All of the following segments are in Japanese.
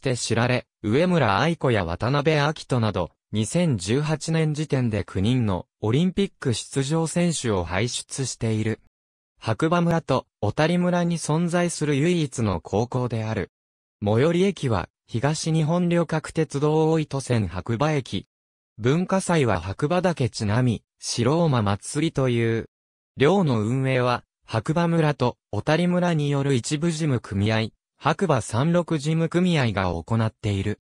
して知られ、上村愛子や渡辺明人など、2018年時点で9人のオリンピック出場選手を輩出している。白馬村と小谷村に存在する唯一の高校である。最寄り駅は東日本旅客鉄道大糸線白馬駅。文化祭は白馬岳ちなみ、白馬祭りという。寮の運営は白馬村と小谷村による一部事務組合、白馬三六事務組合が行っている。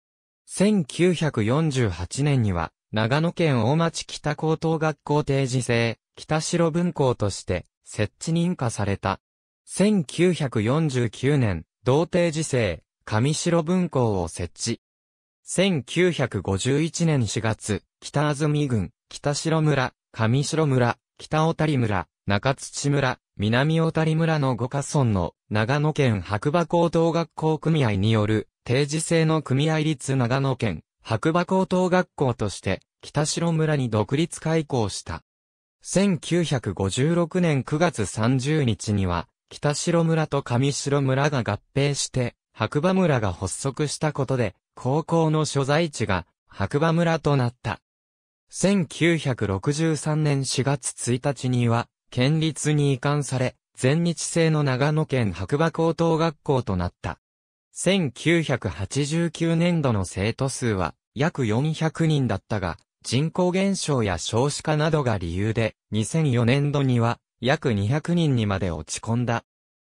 1948年には、長野県大町北高等学校定時制、北城分校として、設置認可された。1949年、同定時制、上城分校を設置。1951年4月、北安住郡、北城村、上城村、北小谷村、中土村、南小谷村の5カ村の長野県白馬高等学校組合による定時制の組合立長野県白馬高等学校として北城村に独立開校した。1956年9月30日には北城村と上城村が合併して白馬村が発足したことで高校の所在地が白馬村となった。1963年4月1日には県立に移管され、全日制の長野県白馬高等学校となった。1989年度の生徒数は約400人だったが、人口減少や少子化などが理由で、2004年度には約200人にまで落ち込んだ。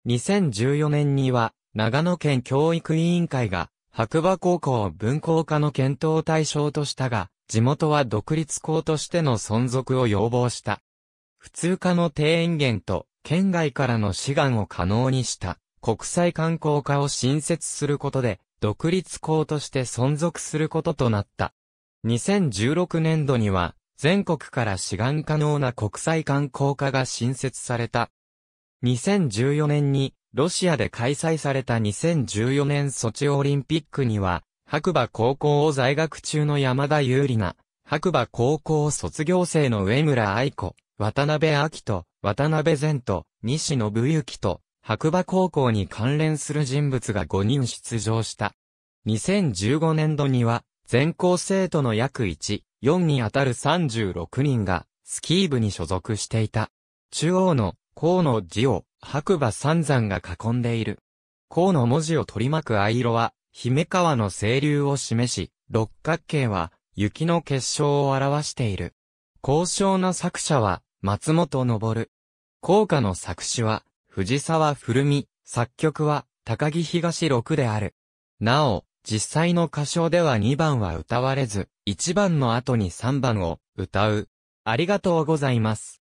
2014年には、長野県教育委員会が、白馬高校を文校科の検討対象としたが、地元は独立校としての存続を要望した。普通科の低塩源と県外からの志願を可能にした国際観光課を新設することで独立校として存続することとなった。2016年度には全国から志願可能な国際観光課が新設された。2014年にロシアで開催された2014年ソチオリンピックには白馬高校を在学中の山田優里が白馬高校卒業生の上村愛子、渡辺明と、渡辺善と、西信之と、白馬高校に関連する人物が5人出場した。2015年度には、全校生徒の約1、4にあたる36人が、スキー部に所属していた。中央の、甲の字を、白馬三山が囲んでいる。甲の文字を取り巻く藍色は、姫川の清流を示し、六角形は、雪の結晶を表している。交渉の作者は、松本昇。校歌の作詞は、藤沢古美、作曲は、高木東六である。なお、実際の歌唱では2番は歌われず、1番の後に3番を歌う。ありがとうございます。